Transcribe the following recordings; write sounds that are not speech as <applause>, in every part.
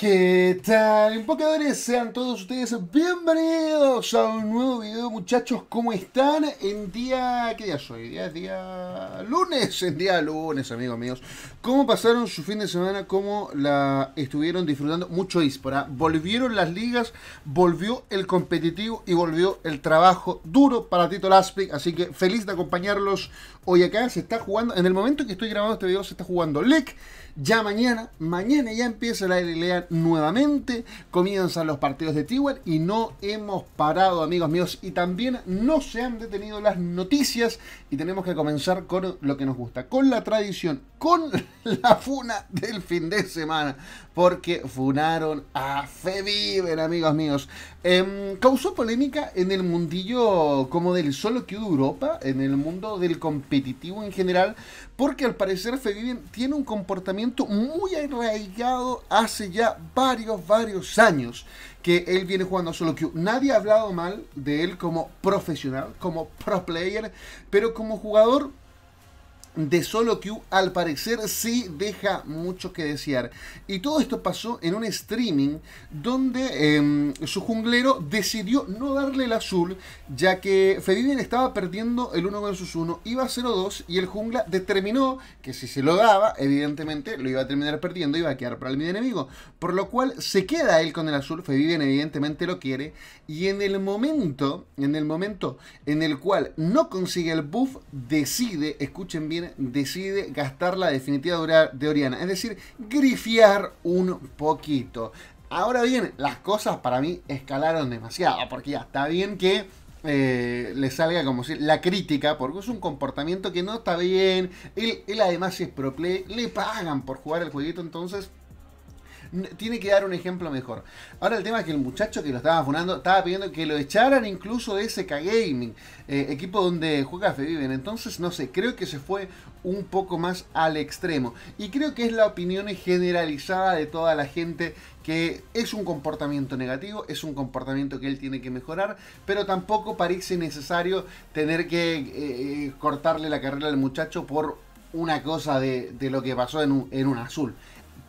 ¿Qué tal, invocadores? Sean todos ustedes bienvenidos a un nuevo video, muchachos. ¿Cómo están? En día... ¿Qué día soy? Día, día... Lunes, en día lunes, amigos míos. ¿Cómo pasaron su fin de semana? ¿Cómo la estuvieron disfrutando? Mucho dispara. Volvieron las ligas, volvió el competitivo y volvió el trabajo duro para Tito Laspic. Así que feliz de acompañarlos hoy acá. Se está jugando, en el momento que estoy grabando este video, se está jugando LEC. Ya mañana, mañana ya empieza la LLA nuevamente. Comienzan los partidos de Tíwer y no hemos parado, amigos míos. Y también no se han detenido las noticias y tenemos que comenzar con lo que nos gusta, con la tradición, con <laughs> la funa del fin de semana. Porque funaron a viven, amigos míos. Em, causó polémica en el mundillo como del solo que Europa, en el mundo del competitivo en general, porque al parecer Fedivin tiene un comportamiento muy arraigado hace ya varios, varios años que él viene jugando a solo queue. Nadie ha hablado mal de él como profesional, como pro player, pero como jugador de Solo Q al parecer sí deja mucho que desear. Y todo esto pasó en un streaming donde em, su junglero decidió no darle el azul, ya que Fediden estaba perdiendo el 1 versus 1, iba 0-2 y el jungla determinó que si se lo daba, evidentemente lo iba a terminar perdiendo, iba a quedar para el medio enemigo. Por lo cual se queda él con el azul, Fediden evidentemente lo quiere, y en el momento, en el momento en el cual no consigue el buff, decide, escuchen bien, decide gastar la definitiva de Oriana, es decir, grifiar un poquito. Ahora bien, las cosas para mí escalaron demasiado, porque ya está bien que eh, le salga como si la crítica, porque es un comportamiento que no está bien, él, además además es pro play, le pagan por jugar el jueguito, entonces tiene que dar un ejemplo mejor. Ahora el tema es que el muchacho que lo estaba funando estaba pidiendo que lo echaran incluso de SK Gaming, eh, equipo donde juega Feviven. Entonces, no sé, creo que se fue un poco más al extremo. Y creo que es la opinión generalizada de toda la gente que es un comportamiento negativo, es un comportamiento que él tiene que mejorar, pero tampoco parece necesario tener que eh, eh, cortarle la carrera al muchacho por una cosa de, lo que pasó en en un azul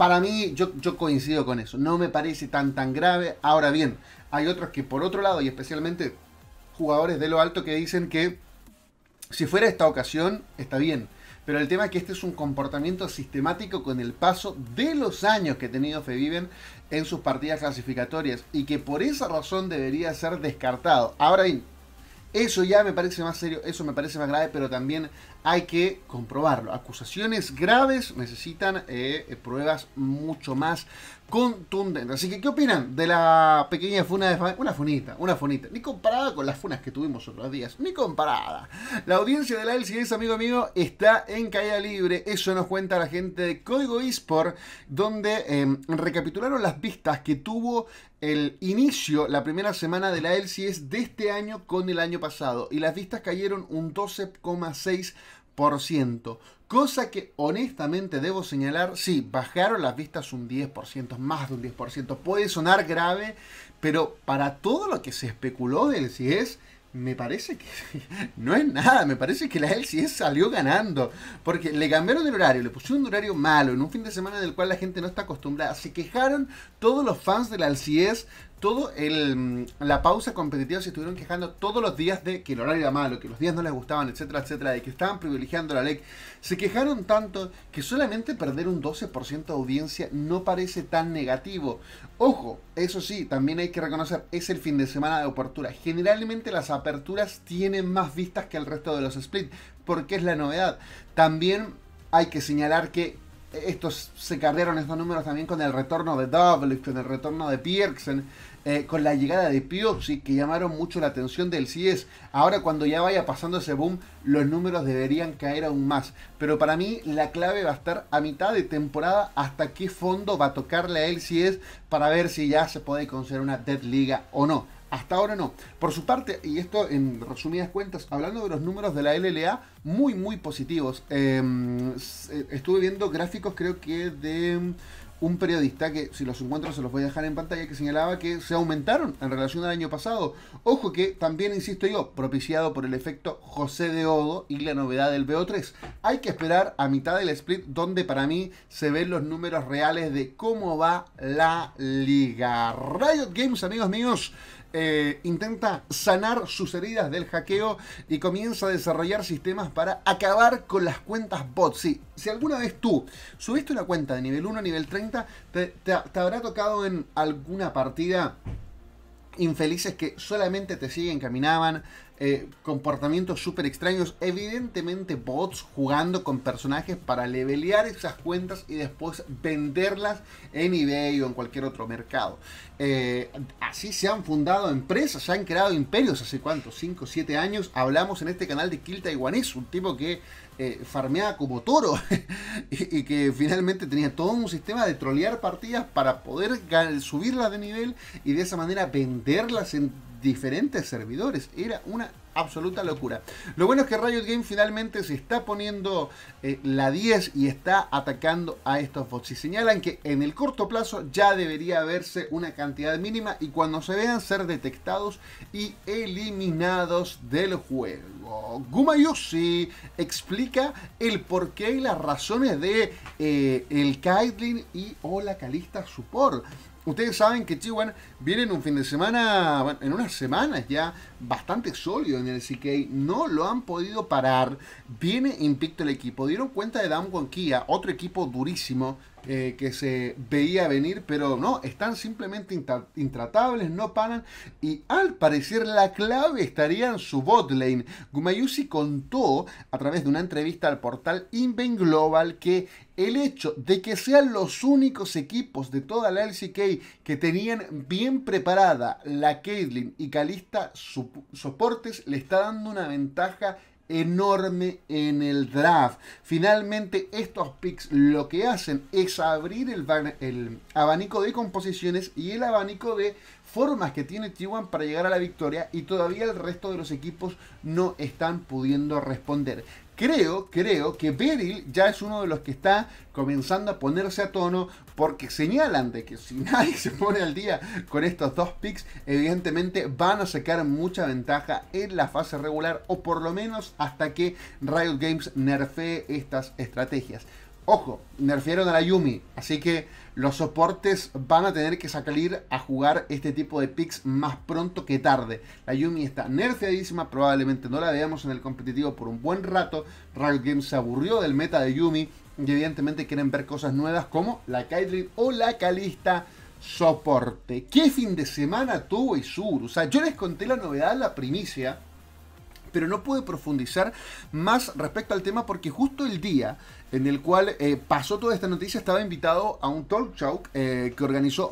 para mí, yo, coincido con eso. No me parece tan tan grave. Ahora bien, hay otros que por otro lado, y especialmente jugadores de lo alto, que dicen que si fuera esta ocasión, está bien. Pero el tema es que este es un comportamiento sistemático con el paso de los años que ha tenido Feviven en sus partidas clasificatorias y que por esa razón debería ser descartado. Ahora bien, eso ya me parece más serio, eso me parece más grave, pero también hay que comprobarlo. Acusaciones graves necesitan eh, pruebas mucho más contundentes. Así que, ¿qué opinan de la pequeña funa de Fabián? Una funita, una funita. Ni comparada con las funas que tuvimos otros días, ni comparada. La audiencia de la LCS, amigo mío, está en caída libre. Eso nos cuenta la gente de Código eSport, donde em, recapitularon las vistas que tuvo el inicio, la primera semana de la ELSI es de este año con el año pasado y las vistas cayeron un 12,6%. Cosa que honestamente debo señalar, sí, bajaron las vistas un 10%, más de un 10%. Puede sonar grave, pero para todo lo que se especuló del es me parece que <laughs> no es nada, me parece que la LCS salió ganando, porque le cambiaron el horario, le pusieron un horario malo en un fin de semana del cual la gente no está acostumbrada, se quejaron todos los fans de la LCS todo el, mm, la pausa competitiva se estuvieron quejando todos los días de que el horario era malo, que los días no les gustaban, etcétera, etcétera, de que estaban privilegiando la LEC Se quejaron tanto que solamente perder un 12% de audiencia no parece tan negativo. Ojo, eso sí, también hay que reconocer, es el fin de semana de apertura. Generalmente las aperturas tienen más vistas que el resto de los splits porque es la novedad. También hay que señalar que estos se cargaron estos números también con el retorno de Doublev, con el retorno de Pierksen, eh, con la llegada de Piozzi, que llamaron mucho la atención del CIES. Ahora cuando ya vaya pasando ese boom, los números deberían caer aún más. Pero para mí la clave va a estar a mitad de temporada hasta qué fondo va a tocarle a él para ver si ya se puede considerar una Dead Liga o no. Hasta ahora no. Por su parte, y esto en resumidas cuentas, hablando de los números de la LLA, muy, muy positivos. Em, eh, estuve viendo gráficos, creo que de un periodista que, si los encuentro, se los voy a dejar en pantalla, que señalaba que se aumentaron en relación al año pasado. Ojo que también, insisto yo, propiciado por el efecto José de Odo y la novedad del BO3. Hay que esperar a mitad del split, donde para mí se ven los números reales de cómo va la liga. Riot Games, amigos míos, eh, intenta sanar sus heridas del hackeo y comienza a desarrollar sistemas para acabar con las cuentas bots. si alguna vez tú subiste una cuenta de nivel 1 a nivel 30, te, te habrá tocado en alguna partida infelices que solamente te siguen, caminaban, eh, comportamientos súper extraños, evidentemente bots jugando con personajes para levelear esas cuentas y después venderlas en eBay o en cualquier otro mercado. Eh, así se han fundado empresas, se han creado imperios hace cuánto, 5 7 años. Hablamos en este canal de Kill Taiwanés, un tipo que eh, farmeaba como toro <laughs> y, y, que finalmente tenía todo un sistema de trolear partidas para poder subirlas de nivel y de esa manera venderlas en diferentes servidores. Era una absoluta locura. Lo bueno es que Riot Games finalmente se está poniendo eh, la 10 y está atacando a estos bots. Y señalan que en el corto plazo ya debería verse una cantidad mínima y cuando se vean ser detectados y eliminados del juego. Gumayoshi explica el porqué y las razones de eh, el Kaitlyn y Hola Calista Support. Ustedes saben que Chihuahua en un fin de semana, en unas semanas ya, bastante sólido en el CK, no lo han podido parar, viene invicto el equipo, dieron cuenta de Damwon Kia, otro equipo durísimo eh, que se veía venir, pero no, están simplemente intratables, no paran. Y al parecer la clave estaría en su botlane. Gumayusi contó a través de una entrevista al portal Inven Global que el hecho de que sean los únicos equipos de toda la LCK que tenían bien preparada la Caitlyn y Calista su soportes le está dando una ventaja enorme en el draft. Finalmente, estos picks lo que hacen es abrir el, el abanico de composiciones y el abanico de formas que tiene T1 para llegar a la victoria y todavía el resto de los equipos no están pudiendo responder. Creo, creo que Beryl ya es uno de los que está comenzando a ponerse a tono porque señalan de que si <laughs> nadie se pone al día con estos dos picks, evidentemente van a sacar mucha ventaja en la fase regular o por lo menos hasta que Riot Games nerfee estas estrategias. Ojo, me a la Yumi. Así que los soportes van a tener que salir a jugar este tipo de picks más pronto que tarde. La Yumi está nerfeadísima, probablemente no la veamos en el competitivo por un buen rato. Riot Games se aburrió del meta de Yumi y evidentemente quieren ver cosas nuevas como la Caitlyn o la Calista soporte. ¿Qué fin de semana tuvo Isur? O sea, yo les conté la novedad, la primicia pero no pude profundizar más respecto al tema porque justo el día en el cual eh, pasó toda esta noticia estaba invitado a un talk show eh, que organizó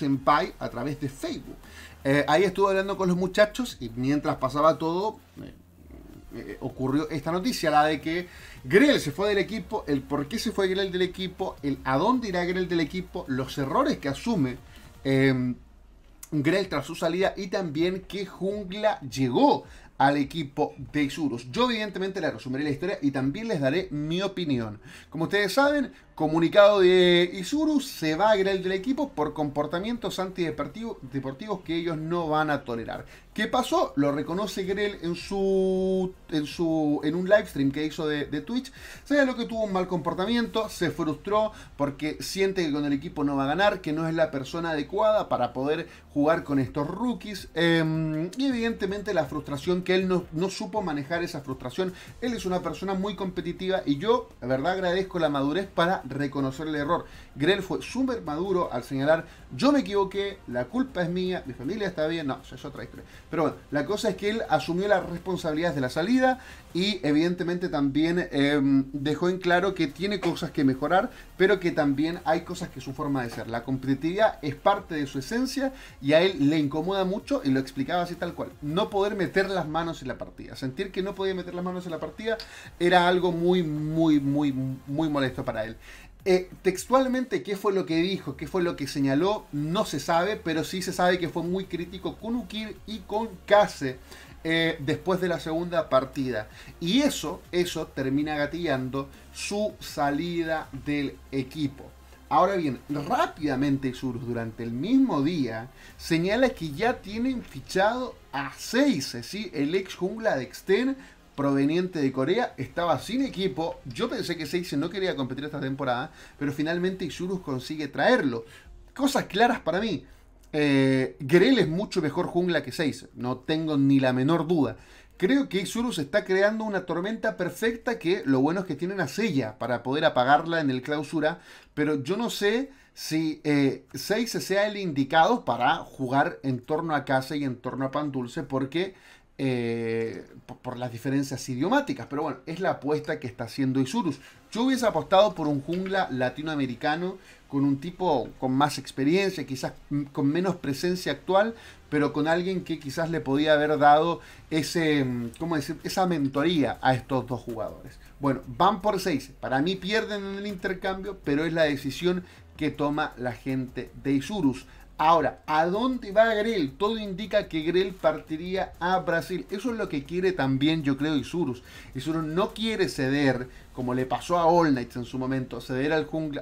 en Pai a través de Facebook. Eh, ahí estuve hablando con los muchachos y mientras pasaba todo ocurrió esta noticia, la de que Grell se fue del equipo, el por qué se fue Grell del equipo, el a dónde irá Grell del equipo, los errores que asume. Grell tras su salida y también qué Jungla llegó al equipo de Isurus Yo evidentemente les resumiré la historia y también les daré mi opinión. Como ustedes saben, comunicado de Isurus se va a agregar del equipo por comportamientos antideportivos que ellos no van a tolerar. ¿Qué pasó? Lo reconoce Grell en su. en su. en un live stream que hizo de, Twitch. sea lo que tuvo un mal comportamiento, se frustró porque siente que con el equipo no va a ganar, que no es la persona adecuada para poder jugar con estos rookies. Em, y evidentemente la frustración que él no, no supo manejar esa frustración. Él es una persona muy competitiva y yo, la verdad, agradezco la madurez para reconocer el error. Grell fue súper maduro al señalar: Yo me equivoqué, la culpa es mía, mi familia está bien. No, eso es otra historia. Pero bueno, la cosa es que él asumió las responsabilidades de la salida y evidentemente también em, dejó en claro que tiene cosas que mejorar, pero que también hay cosas que su forma de ser. La competitividad es parte de su esencia y a él le incomoda mucho y lo explicaba así tal cual. No poder meter las manos en la partida, sentir que no podía meter las manos en la partida era algo muy, muy, muy, muy molesto para él. Eh, textualmente, qué fue lo que dijo, qué fue lo que señaló, no se sabe, pero sí se sabe que fue muy crítico con Ukir y con Case eh, después de la segunda partida. Y eso, eso termina gatillando su salida del equipo. Ahora bien, rápidamente sur durante el mismo día señala que ya tienen fichado a seis ¿sí? el ex jungla de Exten proveniente de Corea, estaba sin equipo. Yo pensé que Seixen no quería competir esta temporada, pero finalmente Isurus consigue traerlo. Cosas claras para mí. Eh, es mucho mejor jungla que Seise, no tengo ni la menor duda. Creo que Isurus está creando una tormenta perfecta que lo bueno es que tiene una sella para poder apagarla en el clausura, pero yo no sé si eh, sea el indicado para jugar en torno a casa y en torno a Pan Dulce, porque eh, por, las diferencias idiomáticas. Pero bueno, es la apuesta que está haciendo Isurus. Yo hubiese apostado por un jungla latinoamericano con un tipo con más experiencia, quizás con menos presencia actual, pero con alguien que quizás le podía haber dado ese, mm, decir? esa mentoría a estos dos jugadores. Bueno, van por 6. Para mí pierden en el intercambio, pero es la decisión que toma la gente de Isurus. Ahora, ¿a dónde va Grell? Todo indica que Grell partiría a Brasil. Eso es lo que quiere también, yo creo, Isurus. Isurus no quiere ceder, como le pasó a All Knights en su momento, ceder a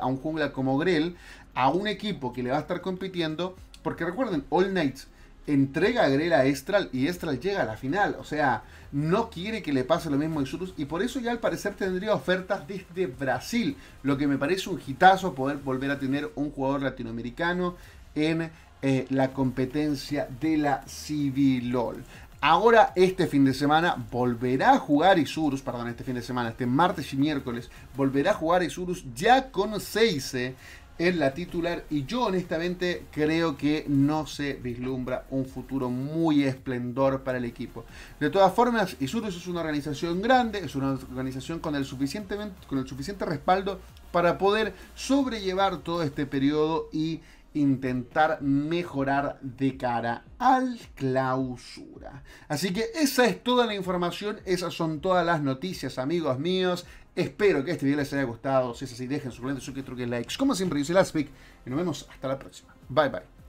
un jungla como Grell, a un equipo que le va a estar compitiendo. Porque recuerden, All Knights entrega a Grell a Estral y Estral llega a la final. O sea, no quiere que le pase lo mismo a Isurus y por eso ya al parecer tendría ofertas desde Brasil. Lo que me parece un hitazo poder volver a tener un jugador latinoamericano en eh, la competencia de la Civilol. Ahora este fin de semana volverá a jugar Isurus, perdón, este fin de semana, este martes y miércoles, volverá a jugar Isurus ya con Seise en la titular y yo honestamente creo que no se vislumbra un futuro muy esplendor para el equipo. De todas formas, Isurus es una organización grande, es una organización con el, con el suficiente respaldo para poder sobrellevar todo este periodo y intentar mejorar de cara al clausura. Así que esa es toda la información, esas son todas las noticias, amigos míos. Espero que este video les haya gustado. Si es así, dejen su like, su truque likes. Como siempre, yo soy Laspic y nos vemos hasta la próxima. Bye bye.